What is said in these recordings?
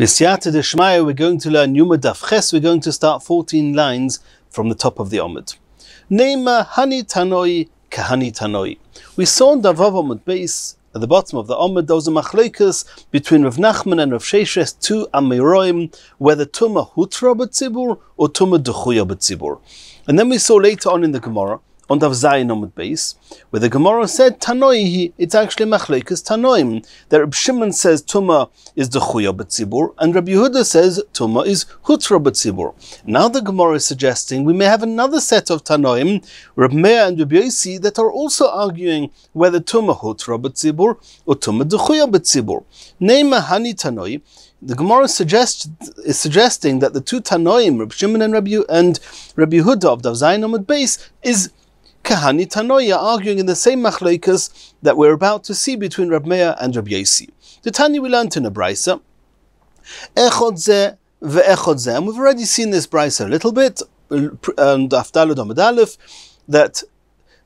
B'siyata Deshmaya, we're going to learn Yuma Dafches, we're going to start 14 lines from the top of the Omid. Neima Hani Tanoi Kahani Tanoi. We saw in Davav Omid base at the bottom of the Omid, there was a machlekas between Rav Nachman and Rav Sheshes, two Amiroim, whether Tuma Hutra B'tzibur or Tuma Duchuya B'tzibur. And then we saw later on in the Gemara on Dav Zayin Beis, where the Gemara said Tanoihi, it's actually Machlekes Tanoim. That Reb Shimon says Tuma is Dechuya B'tzibur, and Reb Yehuda says Tuma is Hutra B'tzibur. Now the Gemara is suggesting we may have another set of Tanoim, Reb Meir and Reb Yosi, that are also arguing whether Tuma Hutra B'tzibur or Tuma Dechuya B'tzibur. Name Hani Tanoi. The Gemara suggest, is suggesting that the two Tanoim, Reb Shimon and Reb, and Reb Yehuda of Dav Amud Beis, is Kahani Tanoia arguing in the same machloikas that we're about to see between Rab Meir and Rab Yosi. The Tani we learned in a brisa, Echod ze ve'echod ze, and we've already seen this brisa a little bit, and Afdalud Amad Aleph, that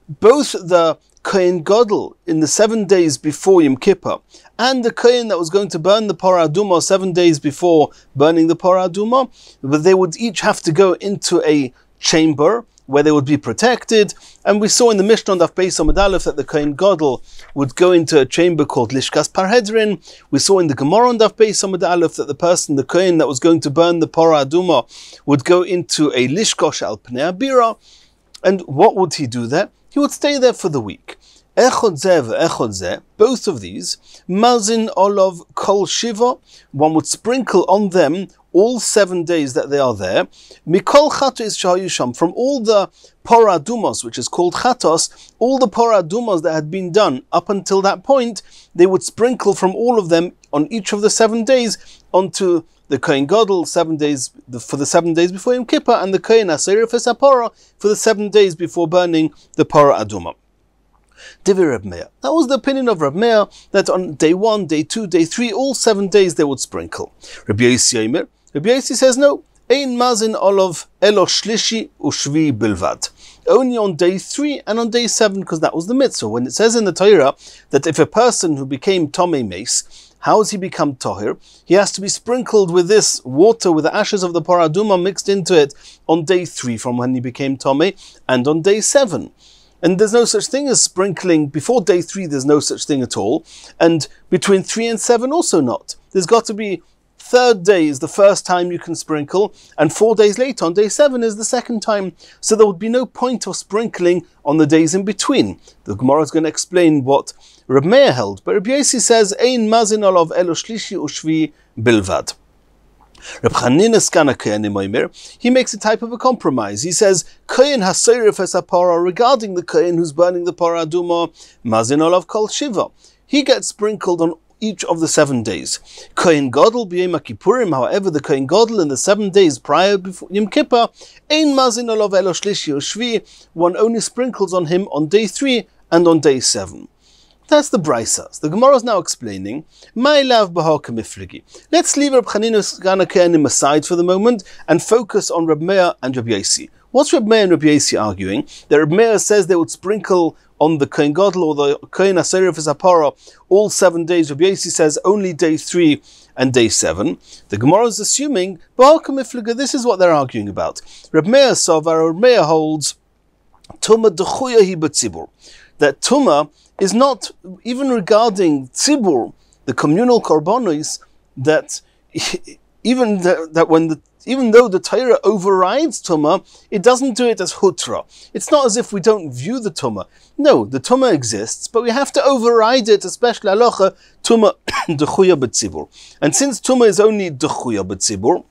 both the Kohen Gadol in the seven days before Yom Kippur, and the Kohen that was going to burn the Paraduma seven days before burning the Paraduma, but they would each have to go into a chamber where they would be protected. And we saw in the Mishnah on Daf Beis Amud that the Kohen Gadol would go into a chamber called Lishkas Parhedrin. We saw in the Gemara on Daf Beis Amud that the person, the Kohen that was going to burn the Pora Aduma, would go into a Lishkosh Al Pnei Abira. And what would he do there? He would stay there for the week. Both of these, Malzin Olov Kol Shiva, one would sprinkle on them all seven days that they are there. Mikol chatos shayusham. from all the poradumos, which is called chatos, all the poradumos that had been done up until that point, they would sprinkle from all of them on each of the seven days onto the Kohen Gadol seven days for the seven days before Yom Kippur, and the Kohen Aseret for for the seven days before burning the Parah Aduma. Divi Reb Meir. That was the opinion of Reb Meir that on day one, day two, day three, all seven days they would sprinkle. Rabbi Yisrael Rabbi Yossi says no. Ein mazin olav elo shlishi ushvi bilvad. Only on day three and on day seven, because that was the mitzvah. When it says in the Torah that if a person who became Tomei Mace how has he become tahir? He has to be sprinkled with this water, with the ashes of the paraduma mixed into it on day three from when he became Tomei, and on day seven. And there's no such thing as sprinkling before day three, there's no such thing at all. And between three and seven, also not. There's got to be third day is the first time you can sprinkle, and four days later, on day seven, is the second time. So there would be no point of sprinkling on the days in between. The Gemara is going to explain what Reb Meir held, but Reb Yossi says, Ein mazin olav elo shlishi ushvi bilvad. Reb Chanina he makes a type of a compromise. He says, Kohen hasoyrif es regarding the Kohen who's burning the paraduma, mazin olav kol shiva. He gets sprinkled on each of the seven days. Kohen Gadol b'yom Kippurim, however, the Kohen Gadol in the seven days prior before Yom Kippur, ein mazin olav elo shlishi shvi, one only sprinkles on him on day three and on day seven. That's the Brisa. The Gemara is now explaining, My love Mifrigi. Let's leave Rab Chaninus Ganakenim aside for the moment and focus on Rabbeinu Meir and Rabbeinu. Yasi. What's Rabbeinu Meir and Rabbeinu Yasi arguing? That Rab Meir says they would sprinkle on the Kain Gadol or the Kain Aseret of all seven days. Rabbi Yossi says only day three and day seven. The Gemara is assuming, this is what they're arguing about. Reb Meir Savar, Reb Meir holds, Tuma That Tuma is not, even regarding tzibur, the communal korbanos, that even the, that when the, even though the Torah overrides tuma, it doesn't do it as Hutra. It's not as if we don't view the tuma. No, the tuma exists, but we have to override it, especially Alocha, tuma Dechuya betzibur. And since tuma is only Dechuya betzibur,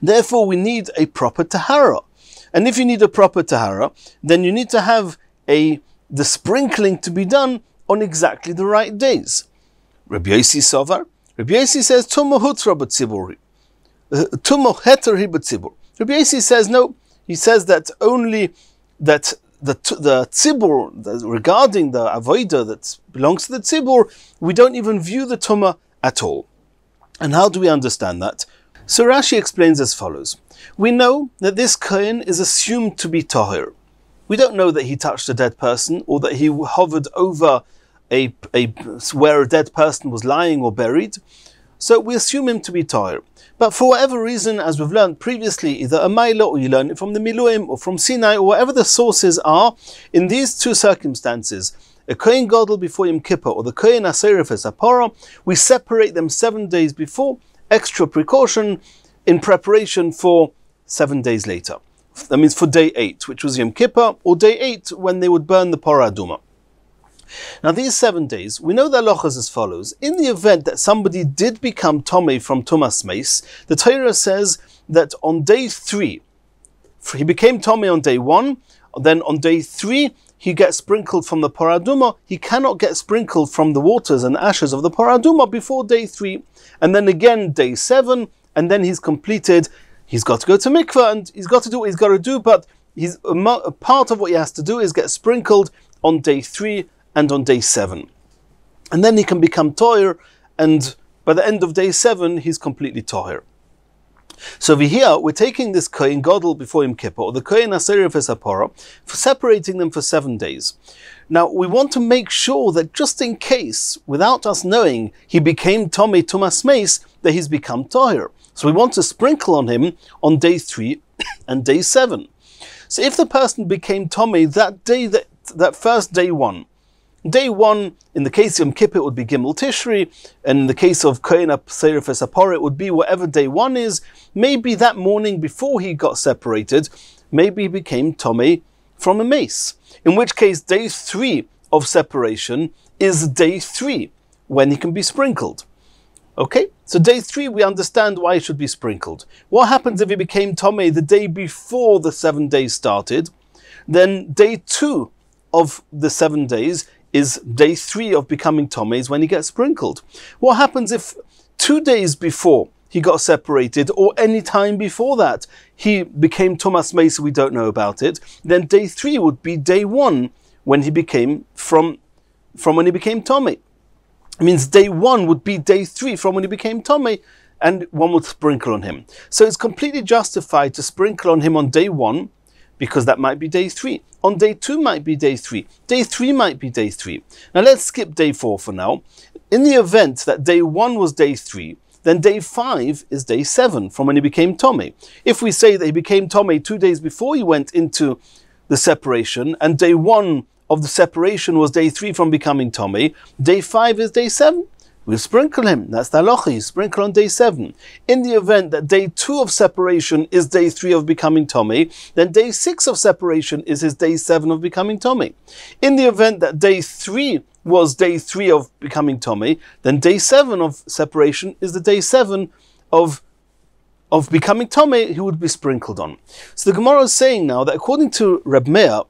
therefore we need a proper Tahara. And if you need a proper Tahara, then you need to have a the sprinkling to be done on exactly the right days. Rabbi Yossi Sovar, Rabbi Yossi says tumo hutra b'tzibur, uh, tumo heter b'tzibur. Rabbi Yossi says no. He says that only that the the tzibur the, regarding the avodah that belongs to the tzibur, we don't even view the tumah at all. And how do we understand that? So Rashi explains as follows: We know that this kohen is assumed to be tahir. We don't know that he touched a dead person or that he hovered over a, a, where a dead person was lying or buried. So we assume him to be Tahir. But for whatever reason, as we've learned previously, either a Maila or you learn it from the Miluim or from Sinai or whatever the sources are, in these two circumstances, a Kohen Gadol before Yom Kippur or the Kohen Aseret for Sapara, we separate them seven days before, extra precaution in preparation for seven days later. That means for day eight, which was Yom Kippur, or day eight when they would burn the Paraduma. Now, these seven days, we know the halachas as follows. In the event that somebody did become tommy from Thomas Mace, the Torah says that on day three, he became tommy on day one, then on day three, he gets sprinkled from the paraduma. He cannot get sprinkled from the waters and ashes of the paraduma before day three, and then again day seven, and then he's completed. He's got to go to mikveh and he's got to do what he's got to do, but he's part of what he has to do is get sprinkled on day three and on day seven. And then he can become Toyer, and by the end of day seven, he's completely Toyer. So over here, we're taking this Kohen Godel before Yom Kippur, or the Kohen Aseri of Esapora, for separating them for seven days. Now, we want to make sure that just in case, without us knowing, he became Tommy Tumas Mace, that he's become Tahir. So we want to sprinkle on him on day three and day seven. So if the person became Tommy that day, that, that first day one, Day one, in the case of Yom Kippur, it would be Gimel Tishri, and in the case of Kohen Seirif Sapor, it would be whatever day one is. Maybe that morning before he got separated, maybe he became Tommy from a mace. In which case, day three of separation is day three, when he can be sprinkled. Okay, so day three, we understand why he should be sprinkled. What happens if he became Tommy the day before the seven days started? Then day two of the seven days is day three of becoming Tomei is when he gets sprinkled. What happens if two days before he got separated, or any time before that he became Thomas Mason, we don't know about it, then day three would be day one when he became from from when he became Tommy. It means day one would be day three from when he became Tommy, and one would sprinkle on him. So it's completely justified to sprinkle on him on day one because that might be day three. On day two might be day three. Day three might be day three. Now let's skip day four for now. In the event that day one was day three, then day five is day seven from when he became Tommy. If we say that he became Tommy two days before he went into the separation, and day one of the separation was day three from becoming Tommy, day five is day seven we sprinkle him. That's the halacha. You sprinkle on day seven. In the event that day two of separation is day three of becoming Tommy, then day six of separation is his day seven of becoming Tommy. In the event that day three was day three of becoming Tommy, then day seven of separation is the day seven of of becoming Tommy, He would be sprinkled on. So the Gemara is saying now that according to Reb Meir,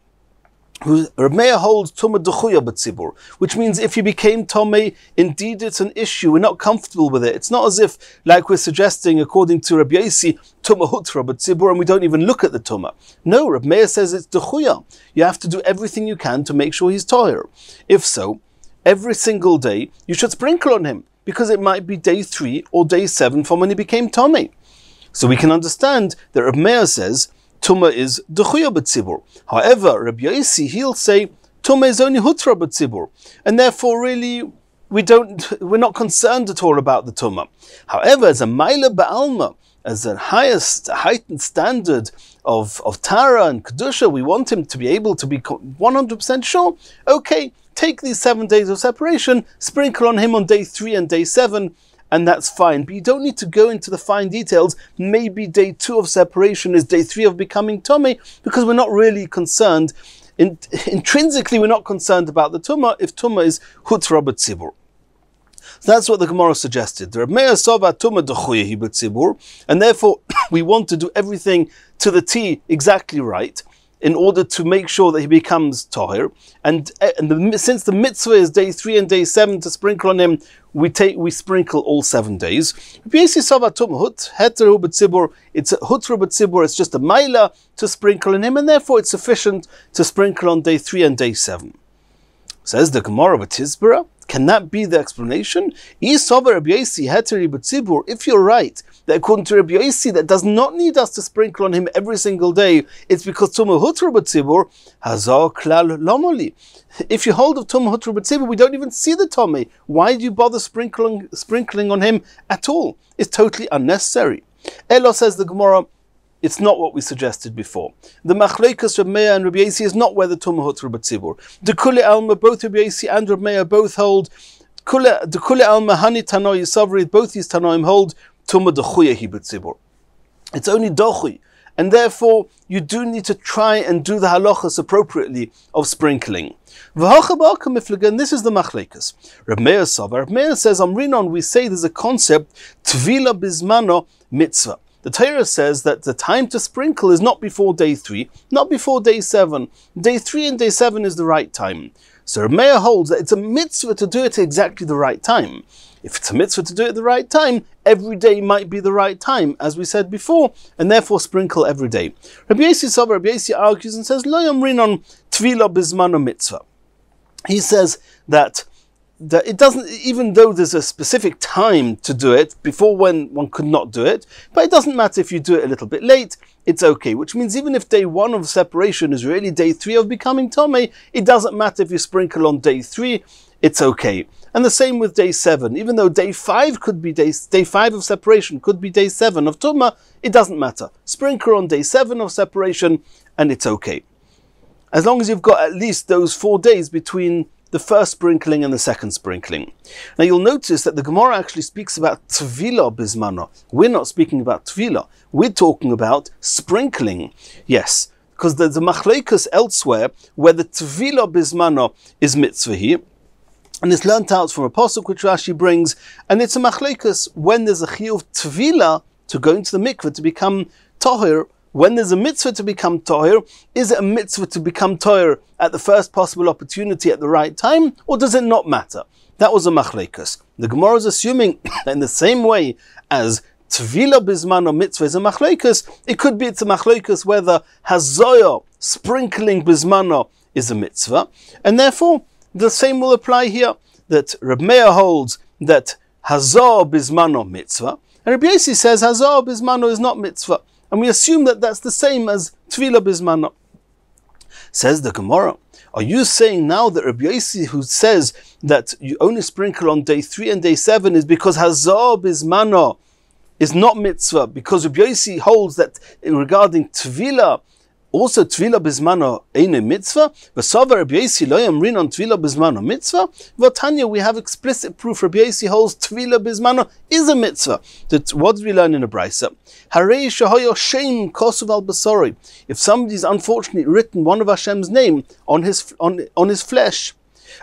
who Rameya holds Tuma Dechuya B'tzibur, which means if you became Tomei, indeed it's an issue, we're not comfortable with it. It's not as if, like we're suggesting, according to Rabbi Yossi, Tuma Hutra B'tzibur, and we don't even look at the Tuma. No, Rameya says it's Dechuya. You have to do everything you can to make sure he's Toyer. If so, every single day you should sprinkle on him, because it might be day three or day seven from when he became Tomei. So we can understand that Rameya says, Tuma is Dechuya B'tzibur. However, Rabbi Yossi, he'll say Tuma is only Hutra B'tzibur. And therefore, really, we don't, we're not concerned at all about the Tuma. However, as a Maila Ba'alma, as a highest, heightened standard of, of Tara and Kedusha, we want him to be able to be 100% sure, okay, take these seven days of separation, sprinkle on him on day three and day seven, and that's fine. But you don't need to go into the fine details. Maybe day two of separation is day three of becoming Tommy, because we're not really concerned. In, intrinsically, we're not concerned about the Tumah if Tumah is Hut Robert Tzibur. So that's what the Gemara suggested. And therefore, we want to do everything to the T exactly right in order to make sure that he becomes Tahir. And, eh, and the, since the mitzvah is day three and day seven to sprinkle on him we take we sprinkle all seven days. It's just a maila to sprinkle on him, and therefore it's sufficient to sprinkle on day three and day seven. Says the Gemara of Tisbara, can that be the explanation? If you're right, that according to Rabbi Yossi, that does not need us to sprinkle on him every single day. It's because Tumah Hutra B'tzibur Hazar Klal Lomoli. If you hold of Tumah Hutra B'tzibur, we don't even see the Tomei. Why do you bother sprinkling, sprinkling on him at all? It's totally unnecessary. Elo says the Gemara, it's not what we suggested before. The Machlekas of Meir and Rabbi Yossi is not where the Tumah Reb Tzibur. The Kule Alma, both Rabbi Yasi and Reb Meir both hold. The Kule Alma Hani Tanoi Yisavri, both these Tanoim hold Tuma Dechuyahi B'tzibur. It's only dochui, And therefore, you do need to try and do the halachas appropriately of sprinkling. And this is the machlekas. Reb Meir says, Reb Meir says, Amrinon, we say there's a concept, tvila bismano mitzvah. The Torah says that the time to sprinkle is not before day three, not before day seven. Day three and day seven is the right time. So Meir holds that it's a mitzvah to do it at exactly the right time. If it's a mitzvah to do it at the right time, every day might be the right time, as we said before, and therefore sprinkle every day. Rabbi Yossi Rabbi Yossi argues and says, Lo yom on tvilo bismano mitzvah. He says that that it doesn't, even though there's a specific time to do it, before when one could not do it, but it doesn't matter if you do it a little bit late, it's okay. Which means even if day one of separation is really day three of becoming Tomei, it doesn't matter if you sprinkle on day three, it's okay. And the same with day seven. Even though day five could be day, day five of separation, could be day seven of Tuma, it doesn't matter. Sprinkle on day seven of separation and it's okay. As long as you've got at least those four days between the first sprinkling and the second sprinkling. Now you'll notice that the Gemara actually speaks about tvila bismano. We're not speaking about tvila. We're talking about sprinkling. Yes, because there's a machlekas elsewhere where the tvila bismano is mitzvahi. And it's learnt out from a pasuk which Rashi brings, and it's a machlekas when there's a chiyuv tvila to go into the mikveh to become tahir when there's a mitzvah to become tohir, is it a mitzvah to become tohir at the first possible opportunity at the right time, or does it not matter? That was a machlekas. The Gemara is assuming that in the same way as Tvila bismano or mitzvah is a machlekas, It could be it's a machlekas whether hazoyo, sprinkling bismano, is a mitzvah. And therefore, the same will apply here that Reb Meir holds that hazo bismano mitzvah. And Rabbi Yesi says hazo bismano is not mitzvah. And we assume that that's the same as Tvila Bismana. Says the Gemara, are you saying now that Rabbi Yossi, who says that you only sprinkle on day three and day seven, is because Hazar Bismana is not mitzvah? Because Rabbi Yossi holds that regarding Tvila, also Twila Bismano a Mitzvah, Vesava Rabbi Yossi Loyam Rinon Twila Bismano Mitzvah, Tanya, we have explicit proof Rabbi Yossi holds twila Bismano is a mitzvah. That, what did we learn in the Brisa? Harei Shahoyo Shem Kosuv Al Basori. If somebody's unfortunately written one of Hashem's name on his, on, on his flesh,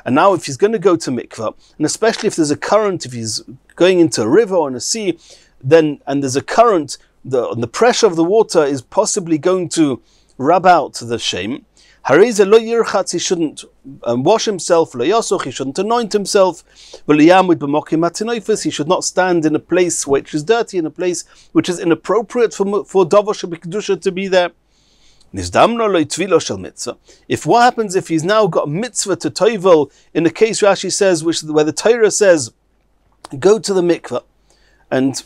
and now, if he's going to go to mikvah, and especially if there's a current, if he's going into a river or in a sea, then and there's a current, the, the pressure of the water is possibly going to rub out the shame. Hariza lo yirchatz, he shouldn't um, wash himself, lo yasuch, he shouldn't anoint himself, v'liyamud b'mokim matinoifis, he should not stand in a place which is dirty, in a place which is inappropriate for, for davosh kedusha to be there. Nizdamno lo tvilo mitzvah. If what happens if he's now got mitzvah to toivel, in the case Rashi says, which where the Torah says, go to the mikvah, and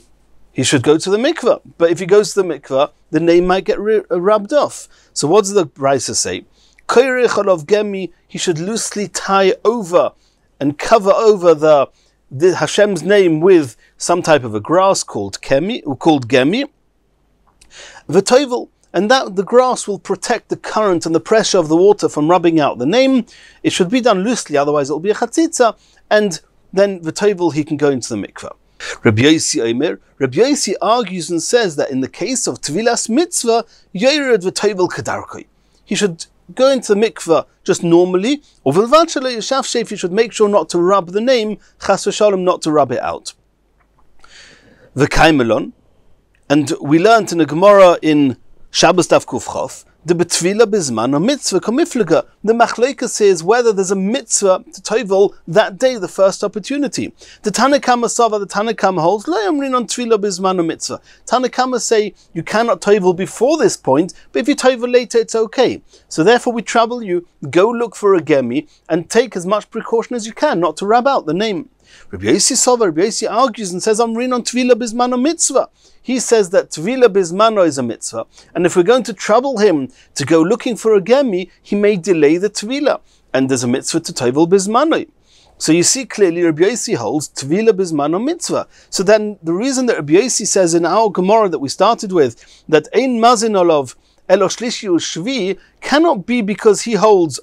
he should go to the mikveh. But if he goes to the mikveh, the name might get uh, rubbed off. So what does the Brisa say? gemi, he should loosely tie over and cover over the, the, Hashem's name with some type of a grass called kemi, called gemi. V'tovel, and that the grass will protect the current and the pressure of the water from rubbing out the name. It should be done loosely, otherwise it will be a chatzitza, and then v'tovel he can go into the mikveh. Rabbi Yossi Aimer, Rabbi Yossi argues and says that in the case of Tvilas Mitzvah, Yered v'toivel kadarkoi. He should go into the mikveh just normally, or v'lvachale yashav shef, he should make sure not to rub the name, chas Shalom, not to rub it out. The Kaimelon, and we learned in the Gemara in Shabbos Daf Kufchof, the betvila bisman a mitzvah kamifliga. The machleika says whether there's a mitzvah to tovel that day, the first opportunity. The Tanakama Sava, the Tanakama holds le'amrin on tefila bisman a mitzvah. Tanakama say you cannot tovel before this point, but if you tovel later, it's okay. So therefore, we trouble you. Go look for a gemi and take as much precaution as you can not to rub out the name. Rabbi Yossi Sover, Rabbi Yossi argues and says, I'm reading on Tvila Bismano mitzvah. He says that Tvila Bismano is a mitzvah, and if we're going to trouble him to go looking for a gemi, he may delay the Tvila, and there's a mitzvah to Tovel Bismano. So you see clearly Rabbi Yossi holds Tvila Bismano mitzvah. So then the reason that Rabbi Yossi says in our Gemara that we started with, that Ein Mazin olav Eloshlishi Shvi cannot be because he holds,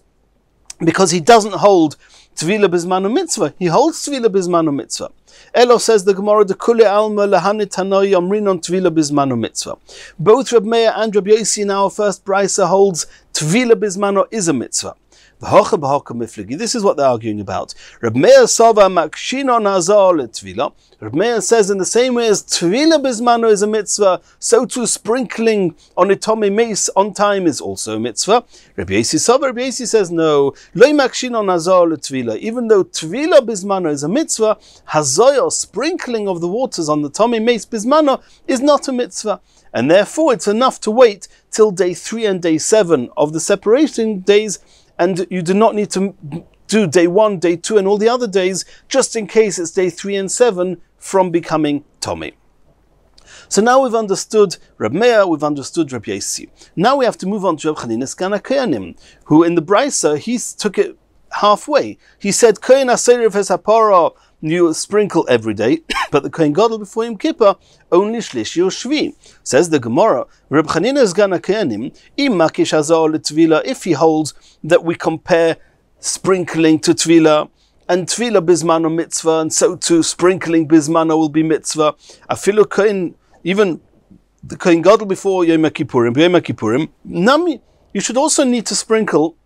because he doesn't hold Tvila Bismanu Mitzvah. He holds Tvila Bismanu Mitzvah. Elo says the Gemara, the Kule Alma Lahanit Hanoi on Tvila Bismanu Mitzvah. Both Reb Meir and Reb Yossi in our first brisa holds Tvila Bismanu is a mitzvah. This is what they're arguing about. Reb Meir Sova says in the same way as Tvila Bismano is a mitzvah, so too sprinkling on Tommy Mace on time is also a mitzvah. Reb Yesi Sova, Reb says no. Loi Makshino Nazar Tvila. Even though Tvila Bismano is a mitzvah, Hazoyo, sprinkling of the waters on the Tommy Mace Bismano is not a mitzvah and therefore it's enough to wait till day three and day seven of the separation days and you do not need to do day one, day two, and all the other days, just in case it's day three and seven from becoming Tommy. So now we've understood Reb Meir, we've understood Reb Yasi. Now we have to move on to Reb Chaninus Ganakoyanim, who in the Brisa, he took it halfway. He said, Kohen Aserev Hesaporo, New sprinkle every day, but the Kohen Gadol before Yom Kippur only Shlishi or Shvi. Says the Gemara, Reb Chanina is gana Kohenim, im makish hazor if he holds that we compare sprinkling to Tvila, and Tvila bismano mitzvah, and so too sprinkling bismano will be mitzvah. Afilu Kohen, even the Kohen Gadol before Yom Kippurim, Yom Kippurim, nami, you should also need to sprinkle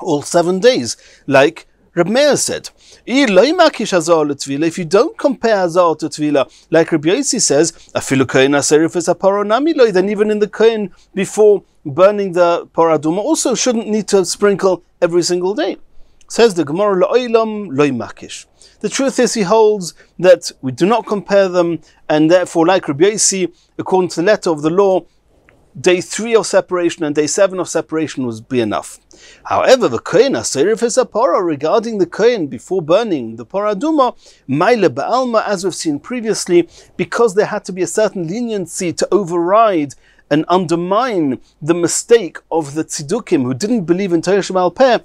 all seven days, like Reb Meir said, If you don't compare Hazar to Tvila, like Reb Yossi says, Afilu Aserif is Aparonamiloi, then even in the Kohen before burning the Paraduma also shouldn't need to sprinkle every single day. Says the Gemara, Lo'ilam The truth is, he holds that we do not compare them, and therefore, like Rabbi Yossi, according to the letter of the law, day three of separation and day seven of separation would be enough. However, the Kohen Aserif is a Pora regarding the Kohen before burning the Poraduma, Maile Ba'alma, as we've seen previously, because there had to be a certain leniency to override and undermine the mistake of the Tzidukim who didn't believe in Torah Shemal Peh,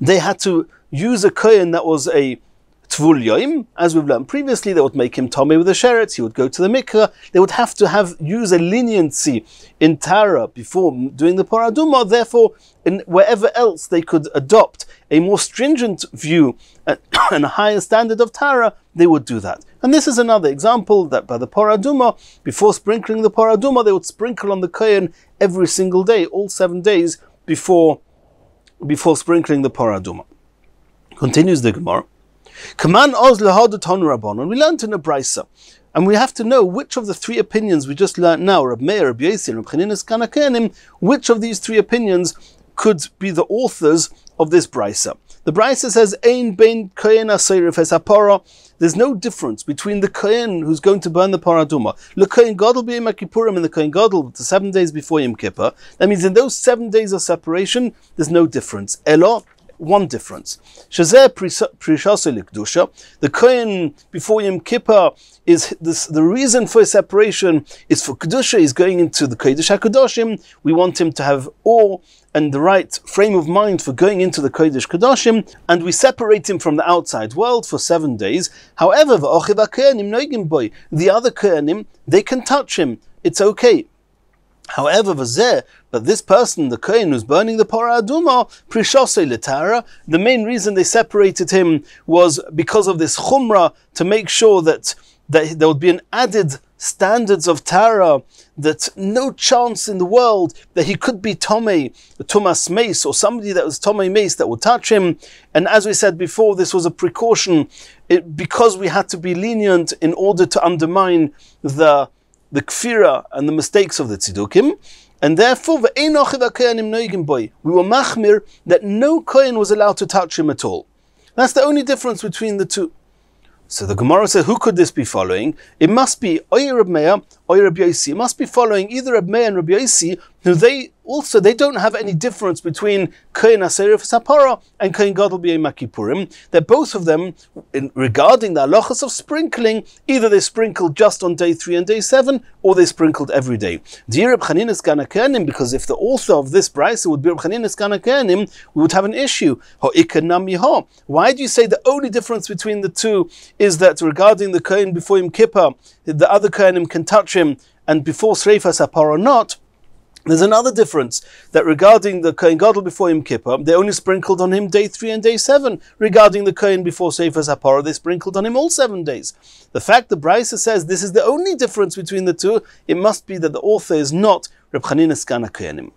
they had to use a Kohen that was a Tvul as we've learned previously, they would make him Tommy with the sheretz, he would go to the mikra. They would have to have use a leniency in Tara before doing the Paraduma. Therefore, in wherever else they could adopt a more stringent view and a higher standard of Tara, they would do that. And this is another example that by the Paraduma, before sprinkling the Paraduma, they would sprinkle on the Kohen every single day, all seven days before, before sprinkling the Paraduma. Continues the Gemara. Command oz lehadatonu rabbanon. We learned in a brisa, and we have to know which of the three opinions we just learned now, Rab Meir, Rab Yossi, and Rab Chaninus Kanakenim, which of these three opinions could be the authors of this brisa. The brisa says, "Ein bein kohen aseirif hesapora." There's no difference between the kohen who's going to burn the paraduma, the kohen gadol b'yom kippurim, and the kohen gadol the seven days before Yom Kippur. That means in those seven days of separation, there's no difference. Elo one difference. Shazeh Prishase Likdusha, the Kohen before Yom Kippur is this, the reason for separation is for Kedusha, is going into the Kodesh HaKadoshim. We want him to have all and the right frame of mind for going into the Kodesh Kodashim, and we separate him from the outside world for seven days. However, the other Kohanim, they can touch him. It's okay. However, there but this person, the Kohen who's burning the Pora Aduma, prishosei letara, the main reason they separated him was because of this chumrah, to make sure that, that there would be an added standards of Tara, that no chance in the world that he could be Tomei, Thomas Mace, or somebody that was Tomei Mace that would touch him. And as we said before, this was a precaution it, because we had to be lenient in order to undermine the the kfira and the mistakes of the tzedukim, and therefore We were machmir that no kohen was allowed to touch him at all. That's the only difference between the two. So the Gemara says, who could this be following? It must be Oyer Meir, Oyer It must be following either Reb Meir and Reb Yossi, now they also they don't have any difference between Kohen Aserif Sapara and Kohen Gadol Makipurim. That both of them, in, regarding the halachas of sprinkling, either they sprinkled just on day three and day seven, or they sprinkled every day. Dear Chaninus Ganakenim, because if the author of this brisa would be Reb Chaninus we would have an issue. Why do you say the only difference between the two is that regarding the Kohen before him Kippur, the other Kohenim can touch him, and before Sreifa Sapara not? There's another difference that regarding the Kohen Gadol before Yom Kippur, they only sprinkled on him day three and day seven. Regarding the Kohen before Sefer Zapara, they sprinkled on him all seven days. The fact that Brisa says this is the only difference between the two, it must be that the author is not Reb Chanina Skana Kohenim.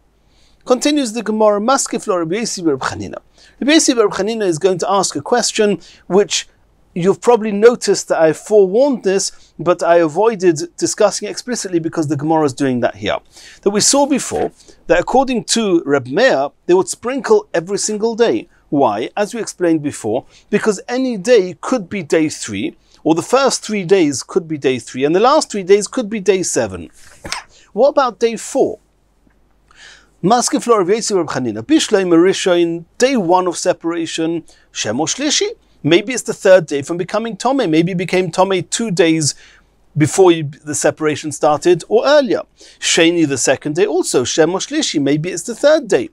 Continues the Gemara, Maskeflor Reb Yesi Reb Chanina. Reb Yesi Reb Chanina is going to ask a question which You've probably noticed that I forewarned this, but I avoided discussing explicitly because the Gemara is doing that here. That we saw before that according to Reb Meir, they would sprinkle every single day. Why? As we explained before, because any day could be day three, or the first three days could be day three, and the last three days could be day seven. what about day four? Maske Flor of Reb Chanina, Bishlei in day one of separation, Shemosh Lishi. Maybe it's the third day from becoming Tomei. Maybe you became Tomei two days before you, the separation started or earlier. Sheni the second day also. shemoshlishi. Maybe it's the third day.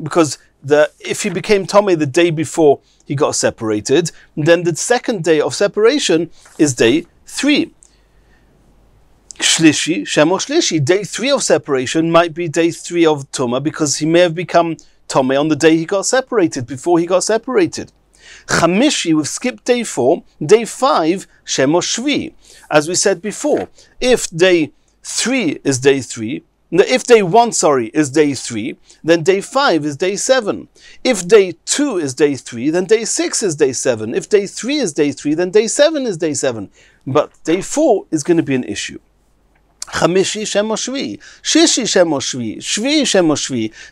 Because the, if he became Tomei the day before he got separated, then the second day of separation is day three. Shlishi, shemoshlishi day three of separation might be day three of Tuma because he may have become Tomei on the day he got separated, before he got separated. Chamishi, we've skipped day four. Day five, Shemoshvi. As we said before, if day three is day three, if day one, sorry, is day three, then day five is day seven. If day two is day three, then day six is day seven. If day three is day three, then day seven is day seven. But day four is going to be an issue. Chamishi Shem or Shishi Shem Shvi,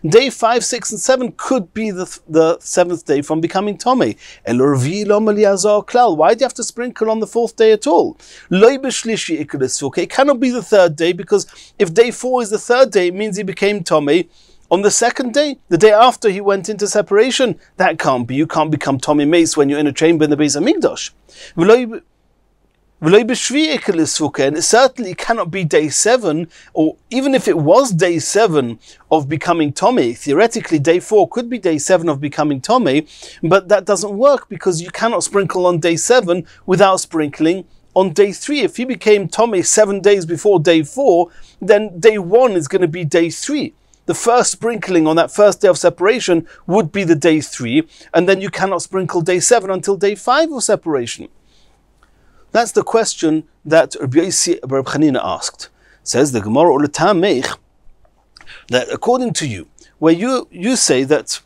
Shem Day five, six, and seven could be the, the seventh day from becoming Tomei. El Revi Klal. Why do you have to sprinkle on the fourth day at all? Loi B'Shlishi Ikulis It cannot be the third day because if day four is the third day, it means he became Tomei. On the second day, the day after he went into separation, that can't be. You can't become Tommy Mace when you're in a chamber in the base of Hamikdash. It certainly cannot be day seven, or even if it was day seven of becoming Tommy, theoretically day four could be day seven of becoming Tommy, but that doesn't work because you cannot sprinkle on day seven without sprinkling on day three. If he became Tommy seven days before day four, then day one is going to be day three. The first sprinkling on that first day of separation would be the day three, and then you cannot sprinkle day seven until day five of separation. That's the question that Rabbi Hanina asked. Says the Gemara Ulatameich that according to you, where you, you say that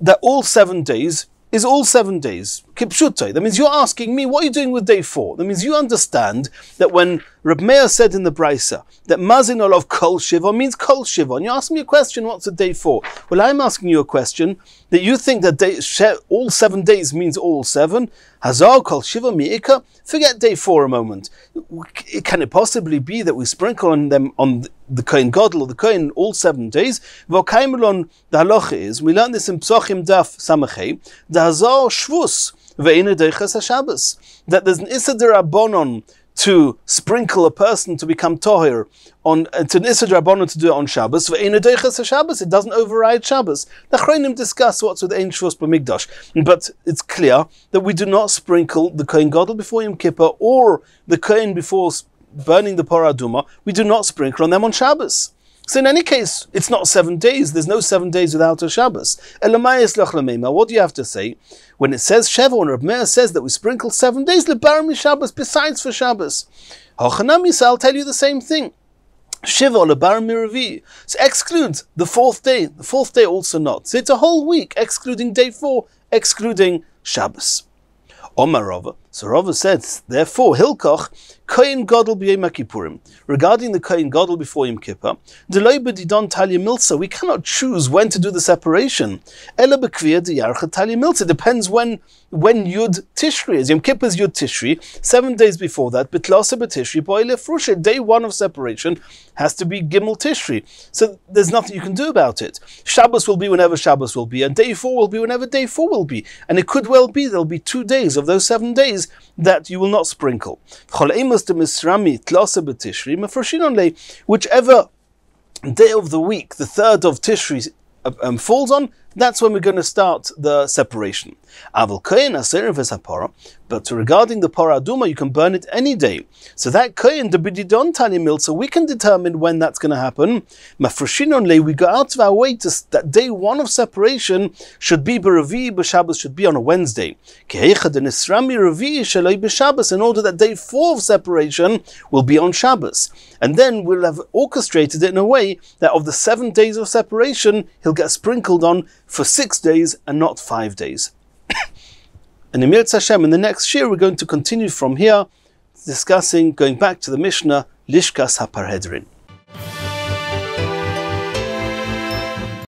that all seven days is all seven days. That means you're asking me, what are you doing with day four? That means you understand that when Reb Meir said in the Brisa that mazin olav Kol Shiva means Kol Shivon, you ask me a question, what's a day four? Well, I'm asking you a question that you think that day, all seven days means all seven. Hazar Kol Shivon Mi'ika? Forget day four a moment. Can it possibly be that we sprinkle on them on the Kohen Gadol or the Kohen all seven days? the halacha is, we learn this in Psochim Daf Samachay, the Hazar Shvus. Shabbos. That there's an Issa Derabonon to sprinkle a person to become tohir on uh, to an Issa Derabonon to do it on Shabbos, Shabbos. It doesn't override Shabbos. The Chreinim discuss what's with Ein Shvus B'migdash, but it's clear that we do not sprinkle the Kohen Gadol before Yom Kippur or the Kohen before burning the Paraduma. We do not sprinkle on them on Shabbos. So in any case, it's not seven days. There's no seven days without a Shabbos. What do you have to say? When it says Sheva, when Reb Meir says that we sprinkle seven days, Lebarim Shabbos, besides for Shabbos. Hochanamisa, I'll tell you the same thing. Shiva Lebarim Miravi. So excludes the fourth day, the fourth day also not. So it's a whole week, excluding day four, excluding Shabbos. Omarova. So Rava said, therefore, Hilkoch, Kain Gadol b'yom Kippurim, regarding the Kain Gadol before Yom Kippur, delay b'didon talya milsa, we cannot choose when to do the separation. Ela b'kviya d'yarcha talya milsa, depends when when Yud Tishri is. Yom Kippur is Yud Tishri, seven days before that, b'tlasa b'tishri b'oile day one of separation has to be Gimel Tishri. So there's nothing you can do about it. Shabbos will be whenever Shabbos will be, and day four will be whenever day four will be. And it could well be there'll be two days of those seven days that you will not sprinkle. Whichever day of the week the third of Tishri uh, um, falls on, that's when we're going to start the separation. But regarding the paraduma, you can burn it any day. So that koyin debididon tani so we can determine when that's going to happen. Mafreshinon we go out of our way to that day one of separation should be b'ravi b'shabbos should be on a Wednesday. In order that day four of separation will be on Shabbos, and then we'll have orchestrated it in a way that of the seven days of separation, he'll get sprinkled on for six days and not five days. And Emil Hashem, in the next year, we're going to continue from here, discussing, going back to the Mishnah, Lishkas HaParhedrin.